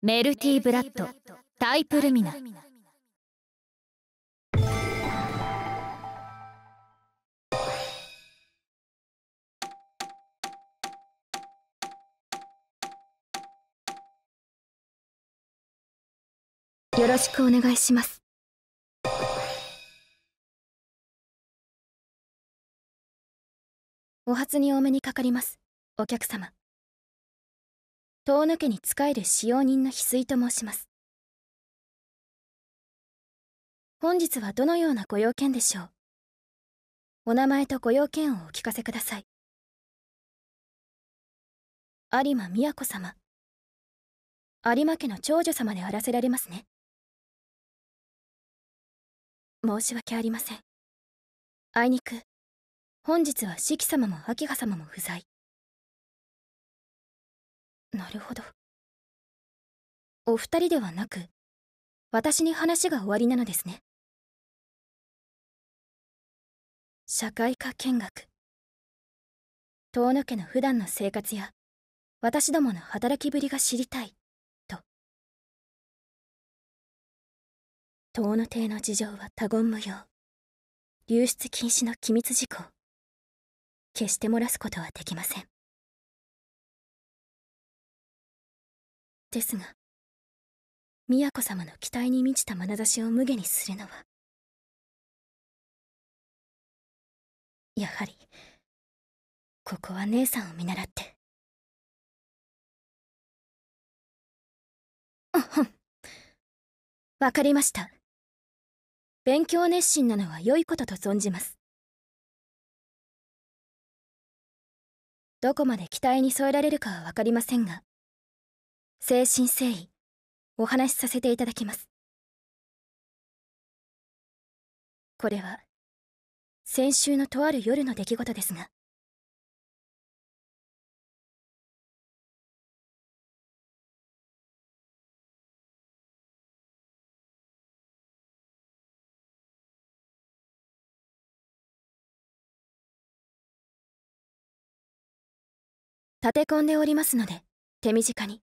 メルティブラッドタイプルミナよろしくお願いしますお初にお目にかかりますお客様遠野家に仕える使用人の翡翠と申します本日はどのようなご用件でしょうお名前とご用件をお聞かせください有馬美子様有馬家の長女様であらせられますね申し訳ありませんあいにく本日は四季様も秋葉様も不在なるほどお二人ではなく私に話が終わりなのですね社会科見学遠野家の普段の生活や私どもの働きぶりが知りたいと遠野邸の事情は他言無用流出禁止の機密事項決して漏らすことはできませんですが都様の期待に満ちた眼差しを無下にするのはやはりここは姉さんを見習ってあはんわかりました勉強熱心なのは良いことと存じますどこまで期待に添えられるかは分かりませんが誠心誠意お話しさせていただきますこれは先週のとある夜の出来事ですが立て込んでおりますので手短に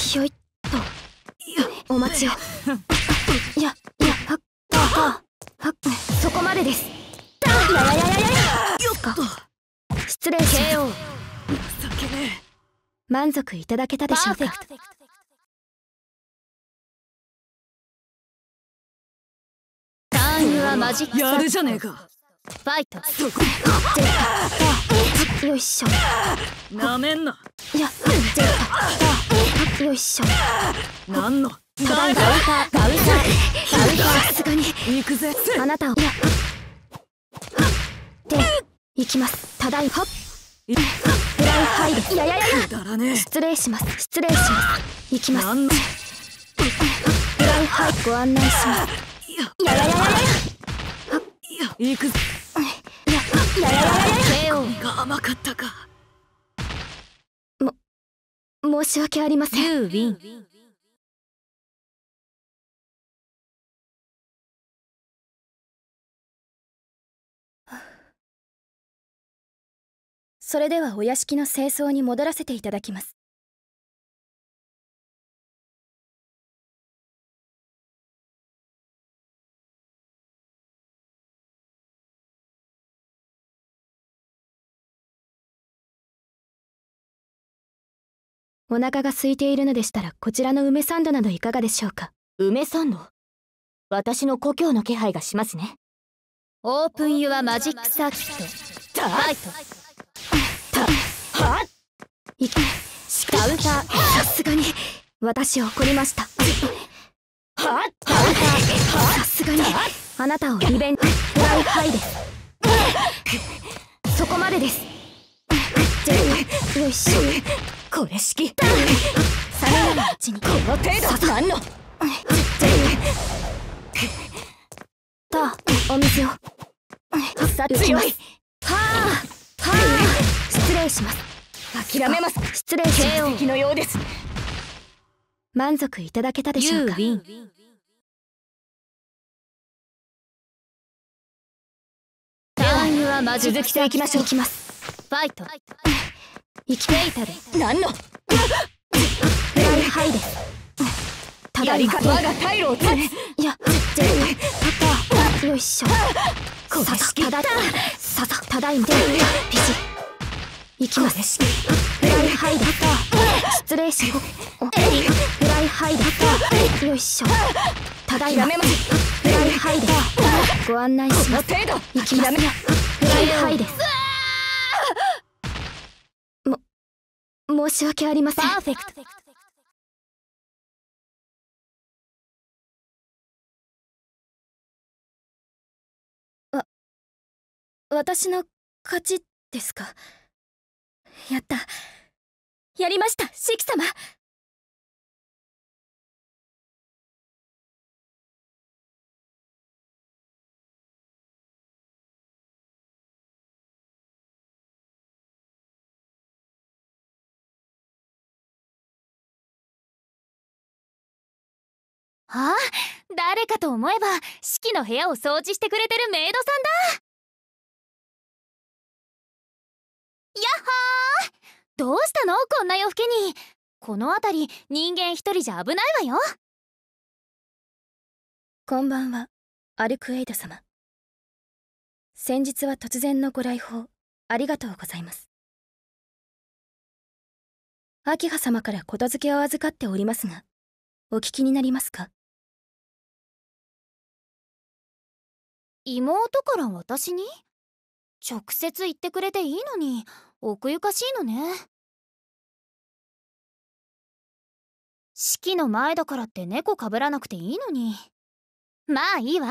ひょいっとお待ちをいやいやはっはっそこまでですいやいやややよっと失礼 KO 情けね満足いただけたでしょうかターンはマジックやるじゃねえかファイトよいしょなめんないやジッイよいしょ何のただガウタウタウタさすがに行くぜあなたをいで行きますただいはフライハイいやいやいや、ね、失礼します失礼します行きますフライハイご案内しますいやいやいやいやい行くいいやいやいやいやいいやいいいいいいいいい申し訳ありません。それではお屋敷の清掃に戻らせていただきます。お腹が空いているのでしたらこちらの梅サンドなどいかがでしょうか梅サンド私の故郷の気配がしますねオープンユアマジックサーキットタァイトたはいけカウンターさすがに私怒りましたッウッターさすがにあなたをリベンジフライハイですそこまでですよいしょこれしきさよならうちにこの程度刺さんのとお水をさっちいはあはあ失礼します諦めます失礼します敵のようです満足いただけたでしょうか隊員は魔術着ていきましょういきますファイト生きていたる何のフライハでただいま我が退路を断ついやジェルパパよいしょささただささただいまでピチ行きますフライハイで失礼しフライハイでよいしょただいまフライハイでご案内します行きますフライハイです申し訳ありませんパーフェクト私の勝ちですかやったやりましたシキ様ああ誰かと思えば四季の部屋を掃除してくれてるメイドさんだやっほーどうしたのこんな夜更けにこの辺り人間一人じゃ危ないわよこんばんはアルクエイド様先日は突然のご来訪ありがとうございます秋葉様から言付けを預かっておりますがお聞きになりますか妹から私に直接言ってくれていいのに奥ゆかしいのね式の前だからって猫かぶらなくていいのにまあいいわ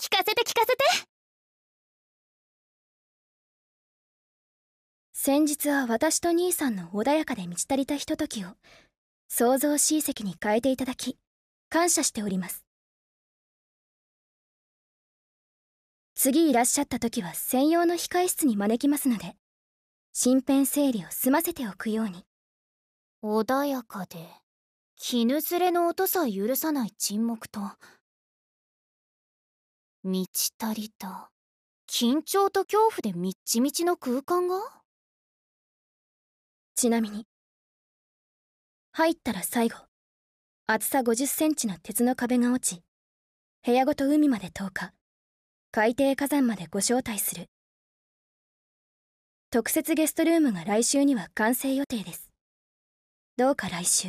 聞かせて聞かせて先日は私と兄さんの穏やかで満ち足りたひとときを創造親戚に変えていただき感謝しております次いらっしゃった時は専用の控え室に招きますので身辺整理を済ませておくように穏やかで絹ずれの音さえ許さない沈黙と満ち足りた緊張と恐怖でみっちみちの空間がちなみに入ったら最後厚さ5 0センチの鉄の壁が落ち部屋ごと海まで投下海底火山までご招待する特設ゲストルームが来週には完成予定ですどうか来週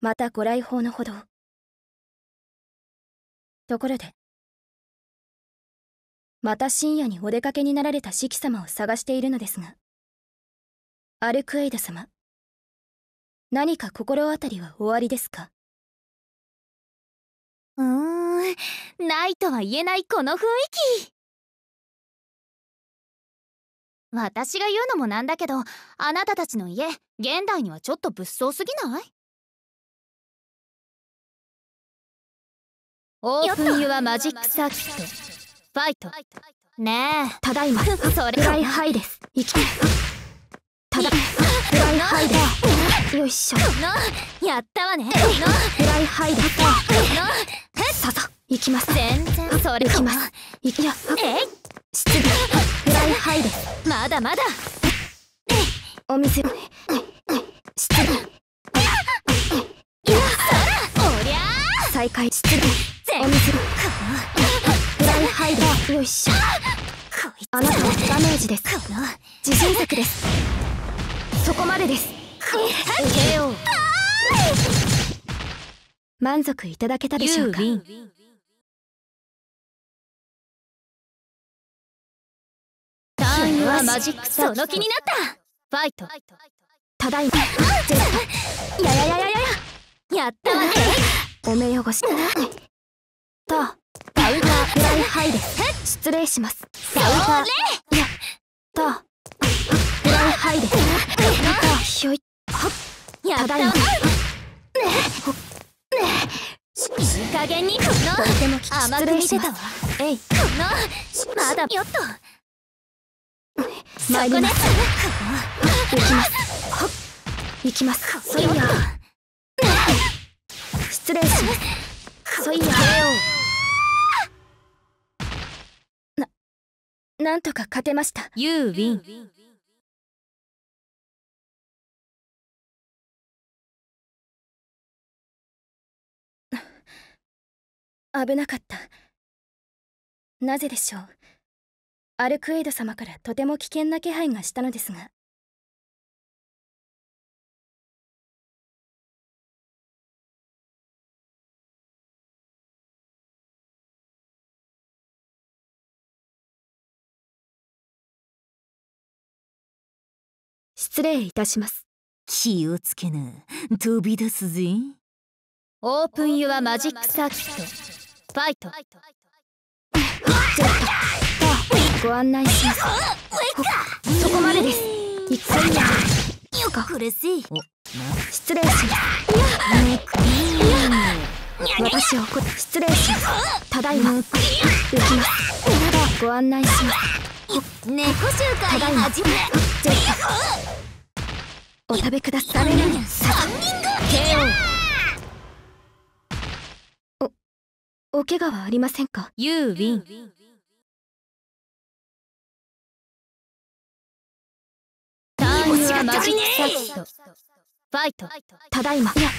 またご来訪のほどところでまた深夜にお出かけになられた四季様を探しているのですがアルクエイダ様何か心当たりはおありですかうーんないとは言えないこの雰囲気私が言うのもなんだけどあなたたちの家現代にはちょっと物騒すぎないオープンユアマジックサーキットファイトねえただいまそれぐらいハイです生きてただいまフライハよいしょやったわねフライハイドささ行きます全然それ行きます行きやえい失礼フライハイドまだまだお店失礼いやおりゃ再開失礼お店フライハイドよいしょあなたはダメージです自信作ですそこまでです満足いただけたでしょうかはマジックその気になったファイトただいまややややややったお目汚しとパウダーフライハイです失礼しますパウダーとないでひょいはっただいねえねえいい加減にこのとても甘く見せたわえいこのまだよっと参ります行きますはっいきますそいや失礼しますそいやななんとか勝てました You win 危なかったなぜでしょうアルクエイド様からとても危険な気配がしたのですが失礼いたします気をつけな飛び出すぜオープンユアマジックサーキットファイトご案内しますそこまでですい。くんだよか苦しい失礼します私をこ失礼しますただいま行きますご案内します猫集会始めお食べください3人組お怪我はありませんか ?You win! 隊員はマジッサットファイトただいまや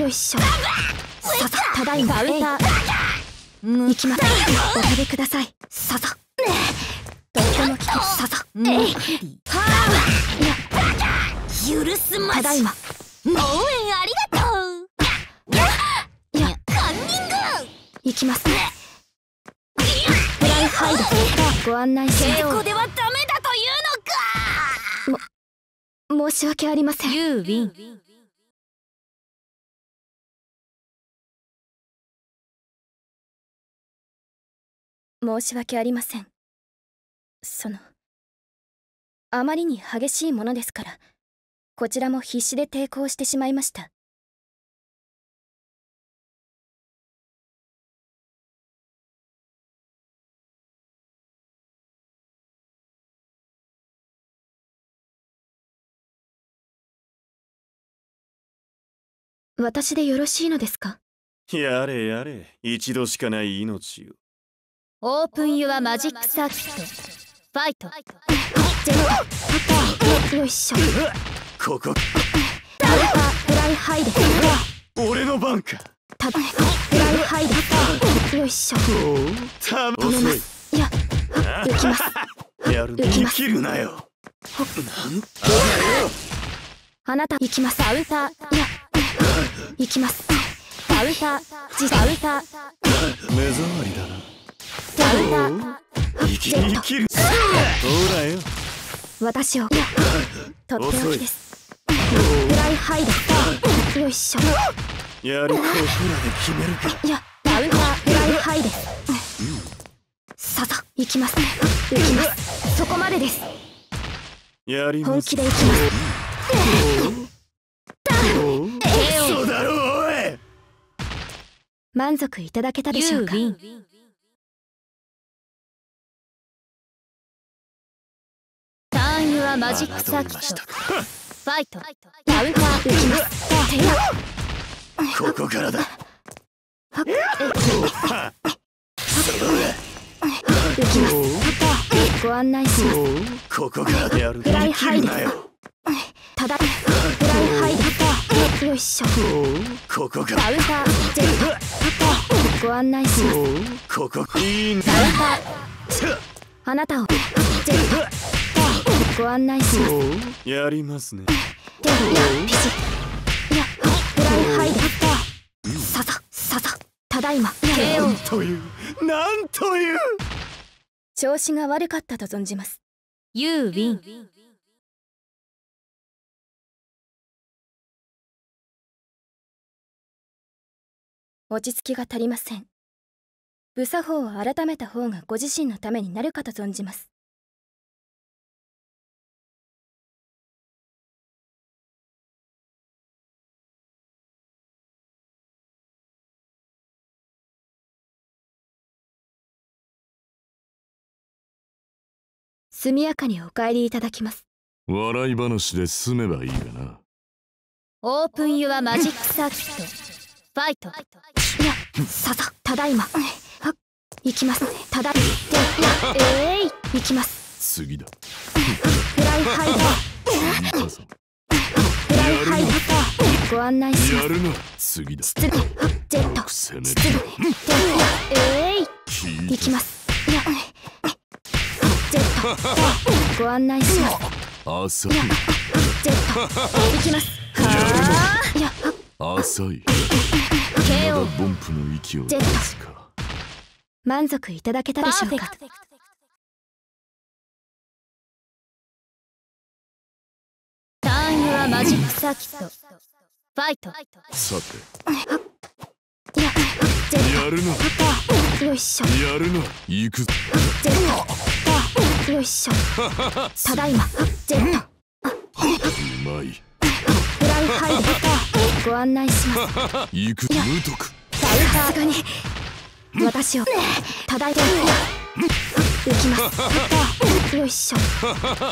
よいしょささただいまウタ行きますお食べくださいささとっも危険ささえいや許すまただいま応援ありがとう行きますねフライハイドからご案内しよしょう稽古ではダメだというのかも申し訳ありませんユーウィン申し訳ありませんそのあまりに激しいものですからこちらも必死で抵抗してしまいました私でよろしいのですかやれやれ一度しかない命をオープンユアマジックサーキットファイトジェノよいしょここファライハイ俺の番かフライハイよいしょいや行きますやる生きるなよなんあなた行きますウターいや行きますカウンター自ウタ目障りだなカウタ生き生きるほらよ私をとっておきですフライハイドよいしょやるここらで決めるかいやカウタフライハイドささ行きます行きますそこまでです本気で行きます満足いただけたでしょうか単位はマジックサーキットファイトカウンターますここからだきご案内しますここからでるただよいしょここかカウンターゼロご案内しますここいいカウンターあなたをゼロご案内しますやりますねでやピシやフラハイささささただいまというなんという調子が悪かったと存じます You win 落ち着きが足りません武作法を改めた方がご自身のためになるかと存じます速やかにお帰りいただきます笑い話で済めばいいがなオープンユアマジックサーキットファイトいやささただいま行きますただいまええー、行きます次だフライハイだフライハイだとご案内しますやるな次だ出力ジェット出力えい、ー、行きますいやジェットご案内します朝いやジェット 行きますはあいや浅い KO ボンプの息を出すか満足いただけたでしょうかターンアマジックサーキットファイトさてややるなよいしょやるな行くぞよいしょただいまジェットうまいフライハイご案内します行く無徳さすがに私を叩いて浮きますよいしょ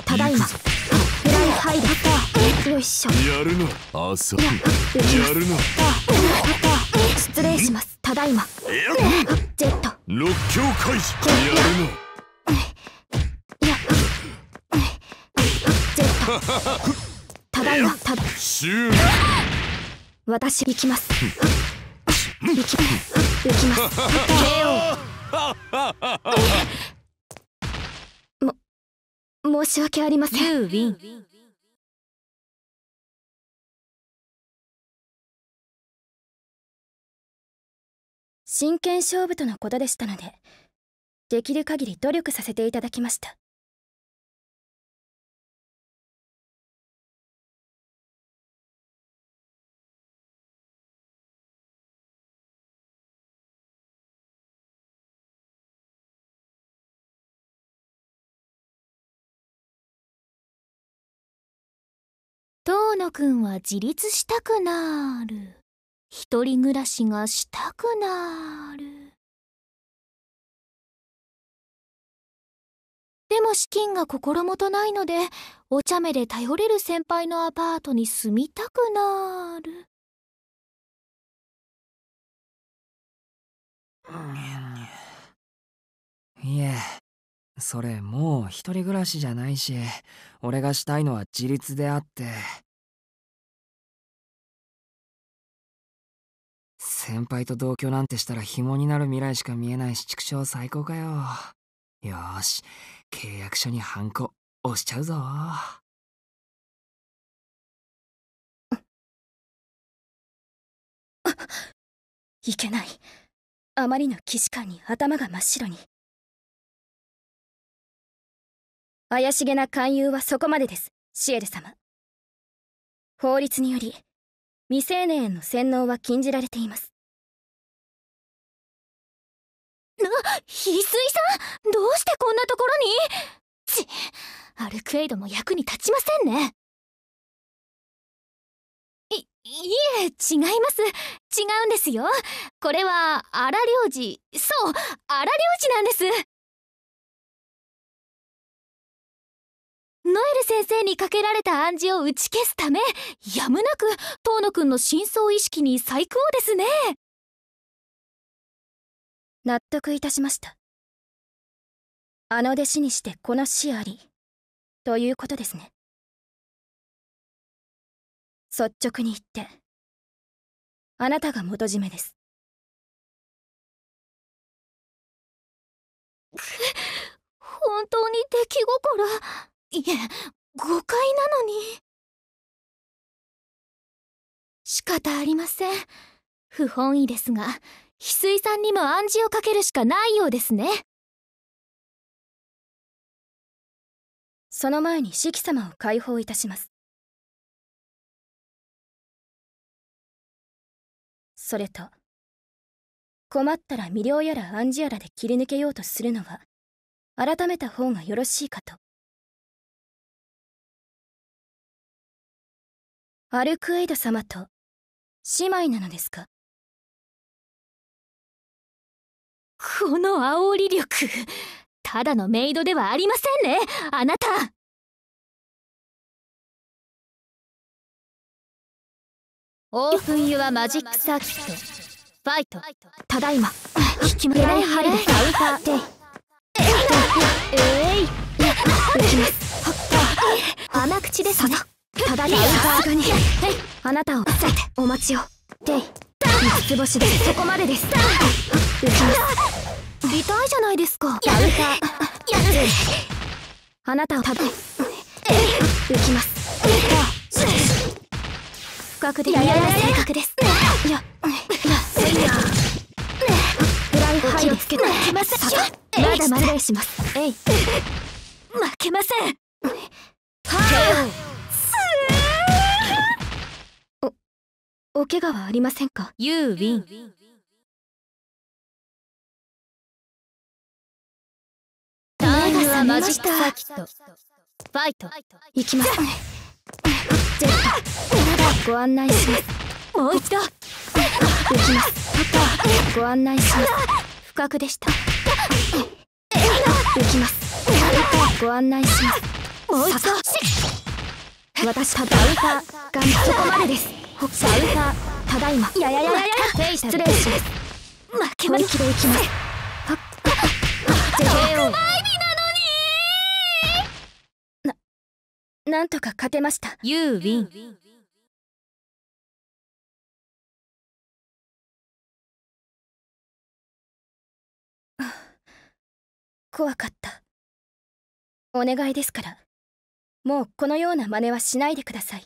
ただいまフライハイだよいしょやるな朝やるな失礼しますただいまジェット六強開始やるなジェットただいまた終了私行きます行き行きますも申し訳ありません真剣勝負とのことでしたのでできる限り努力させていただきました野くんは自立したくなる。一人暮らしがしたくなる。でも資金が心もとないので、お茶目で頼れる先輩のアパートに住みたくなる。いえ、それもう一人暮らしじゃないし、俺がしたいのは自立であって。先輩と同居なんてしたら紐になる未来しか見えないし畜生最高かよよーし契約書にハンコ押しちゃうぞいけないあまりの既視感に頭が真っ白に怪しげな勧誘はそこまでですシエル様法律により未成年への洗脳は禁じられています翡翠さんどうしてこんなところにちアルクエイドも役に立ちませんねい、いえ、違います。違うんですよ。これは、荒領事。そう、荒領事なんです。ノエル先生にかけられた暗示を打ち消すため、やむなく、遠野くんの真相意識に細工をですね。納得いたしましたあの弟子にしてこの死ありということですね率直に言ってあなたが元締めですく本当に出来心いえ誤解なのに仕方ありません不本意ですが翡翠さんにも暗示をかけるしかないようですねその前に四季様を解放いたしますそれと困ったら未了やら暗示やらで切り抜けようとするのは改めた方がよろしいかとアルクエイド様と姉妹なのですかこの煽り力。ただのメイドではありませんね、あなた。オープンユアマジックサーキット。ファイト。ただいま。引き負けないハリスカウターデイ。えい。イきます。甘口ですね。ただいま。さすがに。あなたをさてお待ちを。デイ。五つ星でそこまでです。打ちま痛いじゃないですかややあなたをたぶ浮きます不覚でな性格ですいやいやフランをつけ負けませんまだまだしますえい負けませんはあおお怪我はありませんかはマジックサーキットファイト行きますじゃあご案内しますもう一度行きますパパご案内します不覚でした行きますパパご案内しますもう一度私はバウターがそこまでですバウターただいまやややややや失礼します負けまで行きます KO なんとか勝てました You win 怖かったお願いですからもうこのような真似はしないでください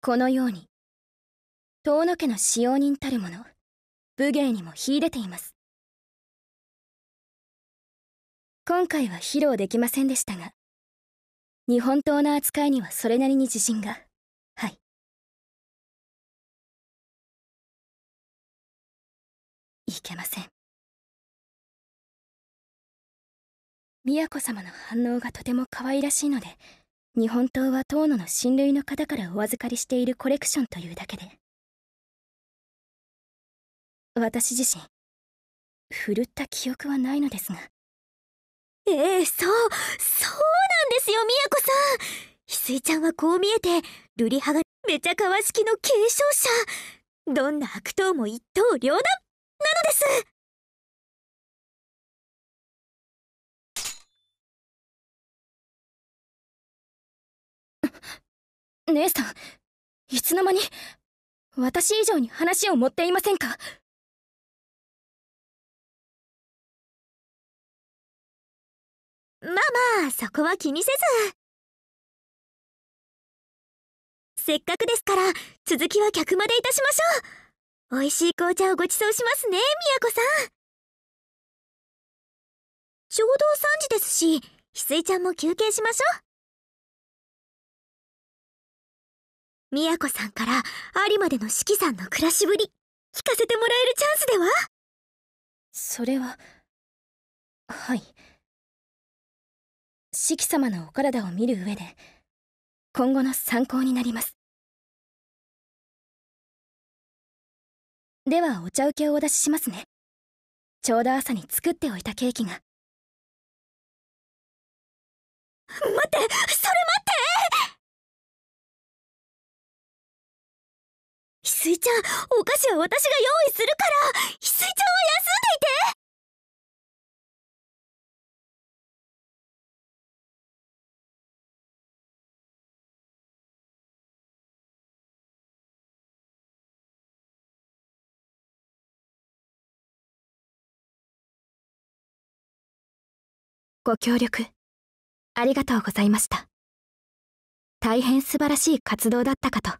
このように遠野家の使用人たるもの武芸にも秀でています今回は披露できませんでしたが日本刀の扱いにはそれなりに自信がはいいけません宮子様の反応がとても可愛らしいので日本刀は遠野の親類の方からお預かりしているコレクションというだけで私自身ふるった記憶はないのですがええそうそうなんですよ都子さん翡翠ちゃんはこう見えて瑠璃派がめちゃかわ式の継承者どんな悪党も一刀両断なのです姉さんいつの間に私以上に話を持っていませんかまあまあ、そこは気にせず。せっかくですから、続きは客までいたしましょう。美味しい紅茶をご馳走しますね、都さん。ちょうど3時ですし、翡翠ちゃんも休憩しましょう。都さんから有馬での四季さんの暮らしぶり、聞かせてもらえるチャンスではそれは、はい。四季様のお体を見る上で今後の参考になりますではお茶受けをお出ししますねちょうど朝に作っておいたケーキが待ってそれ待って翡翠ちゃんお菓子は私が用意するから翡翠ちゃんは休んでいてご協力ありがとうございました大変素晴らしい活動だったかと